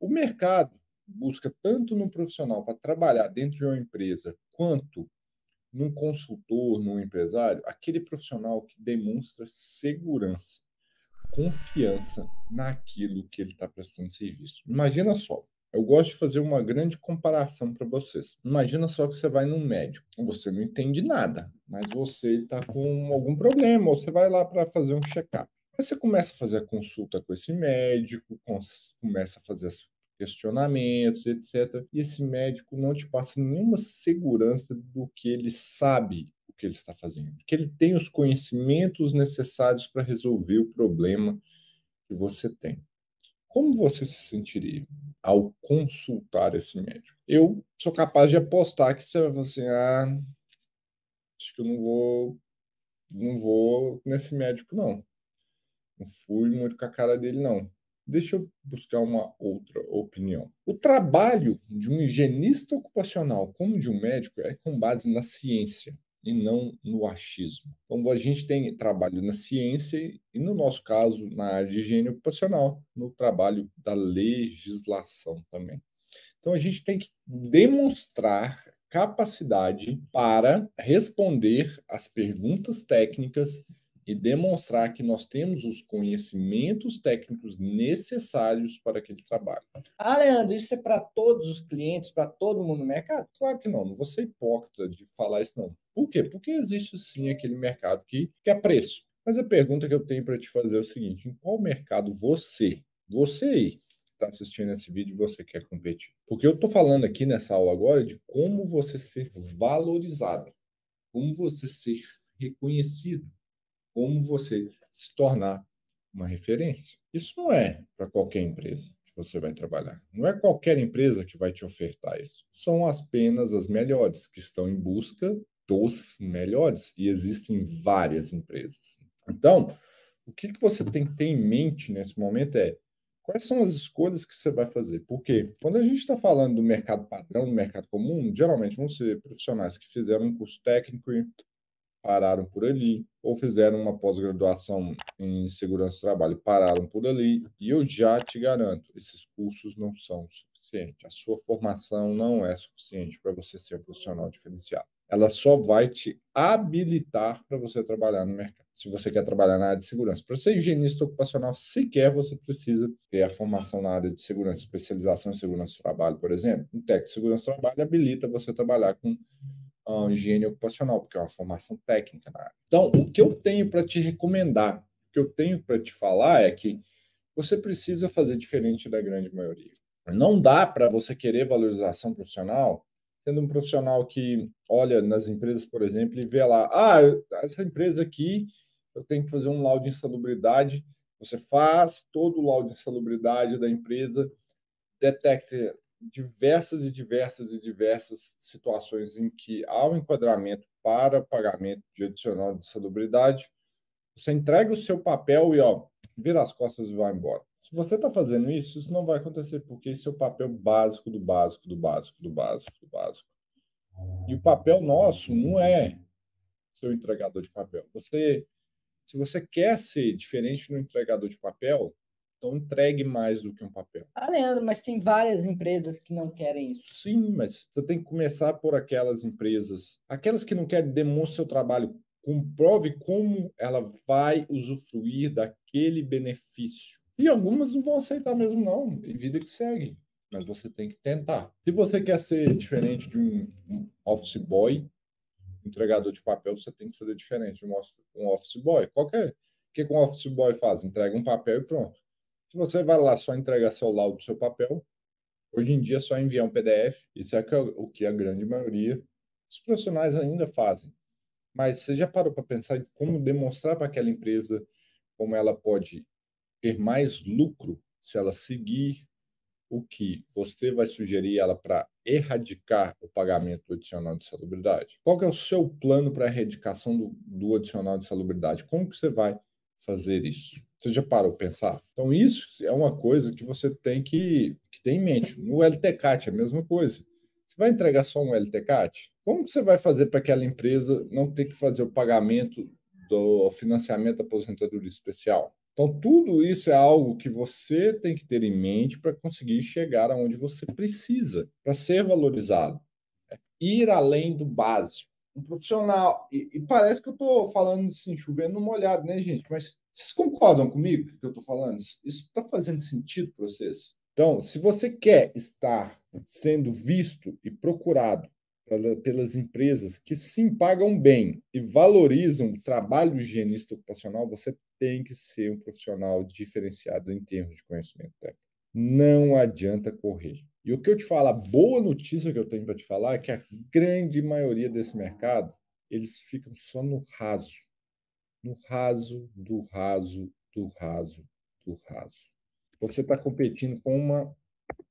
O mercado busca tanto no profissional para trabalhar dentro de uma empresa, quanto num consultor, num empresário, aquele profissional que demonstra segurança, confiança naquilo que ele está prestando serviço. Imagina só, eu gosto de fazer uma grande comparação para vocês. Imagina só que você vai num médico, você não entende nada, mas você está com algum problema, ou você vai lá para fazer um check-up. Você começa a fazer a consulta com esse médico, começa a fazer questionamentos, etc. E esse médico não te passa nenhuma segurança do que ele sabe o que ele está fazendo, que ele tem os conhecimentos necessários para resolver o problema que você tem. Como você se sentiria ao consultar esse médico? Eu sou capaz de apostar que você vai falar assim: ah, acho que eu não vou, não vou nesse médico, não. Não fui muito com a cara dele, não. Deixa eu buscar uma outra opinião. O trabalho de um higienista ocupacional, como de um médico, é com base na ciência e não no achismo. Então, a gente tem trabalho na ciência e, no nosso caso, na área de higiene ocupacional, no trabalho da legislação também. Então, a gente tem que demonstrar capacidade para responder às perguntas técnicas e demonstrar que nós temos os conhecimentos técnicos necessários para aquele trabalho. Ah, Leandro, isso é para todos os clientes, para todo mundo no mercado? Claro que não, não vou ser hipócrita de falar isso não. Por quê? Porque existe sim aquele mercado que é preço. Mas a pergunta que eu tenho para te fazer é o seguinte, em qual mercado você, você aí, está assistindo esse vídeo e você quer competir. Porque eu estou falando aqui nessa aula agora de como você ser valorizado, como você ser reconhecido, como você se tornar uma referência. Isso não é para qualquer empresa que você vai trabalhar. Não é qualquer empresa que vai te ofertar isso. São apenas as melhores que estão em busca dos melhores e existem várias empresas. Então, o que você tem que ter em mente nesse momento é quais são as escolhas que você vai fazer. Porque quando a gente está falando do mercado padrão, do mercado comum, geralmente vão ser profissionais que fizeram um curso técnico e pararam por ali, ou fizeram uma pós-graduação em segurança do trabalho, pararam por ali, e eu já te garanto, esses cursos não são suficientes. A sua formação não é suficiente para você ser um profissional diferenciado. Ela só vai te habilitar para você trabalhar no mercado. Se você quer trabalhar na área de segurança, para ser higienista ocupacional, sequer você precisa ter a formação na área de segurança, especialização em segurança do trabalho, por exemplo. Um técnico de segurança do trabalho habilita você a trabalhar com uh, higiene ocupacional, porque é uma formação técnica Então, o que eu tenho para te recomendar, o que eu tenho para te falar é que você precisa fazer diferente da grande maioria. Não dá para você querer valorização profissional sendo um profissional que olha nas empresas, por exemplo, e vê lá, ah, essa empresa aqui, eu tenho que fazer um laudo de insalubridade. Você faz todo o laudo de insalubridade da empresa, detecta diversas e diversas e diversas situações em que há um enquadramento para pagamento de adicional de salubridade. Você entrega o seu papel e ó, vira as costas e vai embora. Se você está fazendo isso, isso não vai acontecer, porque esse é o papel básico do básico, do básico, do básico, do básico. E o papel nosso não é ser o entregador de papel. Você, se você quer ser diferente no entregador de papel, então entregue mais do que um papel. Ah, Leandro, mas tem várias empresas que não querem isso. Sim, mas você tem que começar por aquelas empresas, aquelas que não querem demonstrar seu trabalho, comprove como ela vai usufruir daquele benefício. E algumas não vão aceitar mesmo não, e vida que segue. Mas você tem que tentar. Se você quer ser diferente de um, um office boy, entregador de papel, você tem que fazer diferente de um office, um office boy. O que, que um office boy faz? Entrega um papel e pronto. Se você vai lá só entregar seu laudo, seu papel, hoje em dia é só enviar um PDF. Isso é o que a grande maioria dos profissionais ainda fazem. Mas você já parou para pensar em como demonstrar para aquela empresa como ela pode ter mais lucro se ela seguir o que você vai sugerir ela para erradicar o pagamento adicional de salubridade? Qual é o seu plano para a erradicação do, do adicional de salubridade? Como que você vai fazer isso. Você já parou pensar? Então, isso é uma coisa que você tem que, que ter em mente. No LTCAT é a mesma coisa. Você vai entregar só um LTCAT? Como que você vai fazer para aquela empresa não ter que fazer o pagamento do financiamento da aposentadoria especial? Então, tudo isso é algo que você tem que ter em mente para conseguir chegar aonde você precisa, para ser valorizado. É ir além do básico um profissional. E, e, parece que eu estou falando assim, chovendo no molhado, né, gente? Mas vocês concordam comigo que eu estou falando? Isso está fazendo sentido para vocês? Então, se você quer estar sendo visto e procurado pelas empresas que sim pagam bem e valorizam o trabalho do higienista ocupacional, você tem que ser um profissional diferenciado em termos de conhecimento técnico. Não adianta correr. E o que eu te falo, a boa notícia que eu tenho para te falar é que a grande maioria desse mercado, eles ficam só no raso no raso, do raso, do raso, do raso. Você está competindo com uma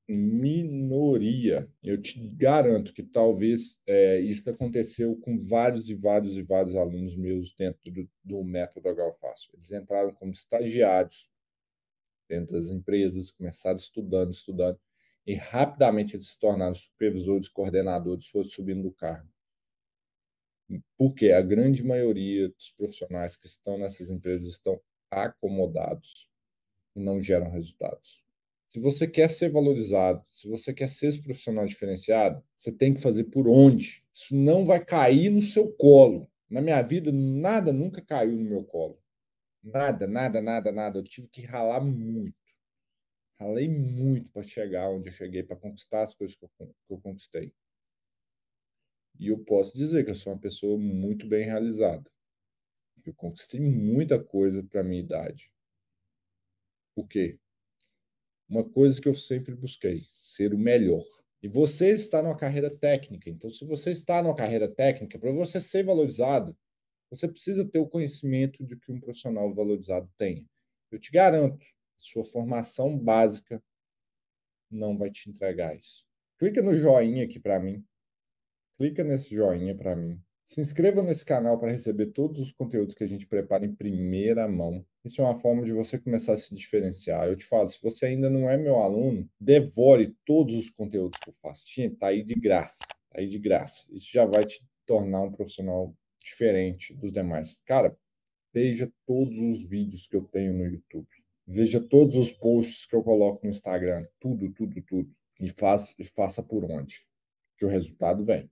minoria. Eu te garanto que talvez é, isso aconteceu com vários e vários e vários alunos meus dentro do, do método Agral Fácil. Eles entraram como estagiários dentro das empresas, começaram estudando, estudando, e rapidamente eles se tornaram supervisores, coordenadores, foram subindo do cargo porque a grande maioria dos profissionais que estão nessas empresas estão acomodados e não geram resultados. Se você quer ser valorizado, se você quer ser esse profissional diferenciado, você tem que fazer por onde. Isso não vai cair no seu colo. Na minha vida, nada nunca caiu no meu colo. Nada, nada, nada, nada. Eu tive que ralar muito. Ralei muito para chegar onde eu cheguei, para conquistar as coisas que eu, que eu conquistei. E eu posso dizer que eu sou uma pessoa muito bem realizada. Eu conquistei muita coisa para minha idade. O quê? Uma coisa que eu sempre busquei, ser o melhor. E você está numa carreira técnica. Então, se você está numa carreira técnica, para você ser valorizado, você precisa ter o conhecimento de que um profissional valorizado tenha Eu te garanto, sua formação básica não vai te entregar isso. Clica no joinha aqui para mim clica nesse joinha para mim. Se inscreva nesse canal para receber todos os conteúdos que a gente prepara em primeira mão. Isso é uma forma de você começar a se diferenciar. Eu te falo, se você ainda não é meu aluno, devore todos os conteúdos que eu faço. Tinha, tá aí de graça, tá aí de graça. Isso já vai te tornar um profissional diferente dos demais. Cara, veja todos os vídeos que eu tenho no YouTube. Veja todos os posts que eu coloco no Instagram, tudo, tudo, tudo. E, faz, e faça por onde, que o resultado vem.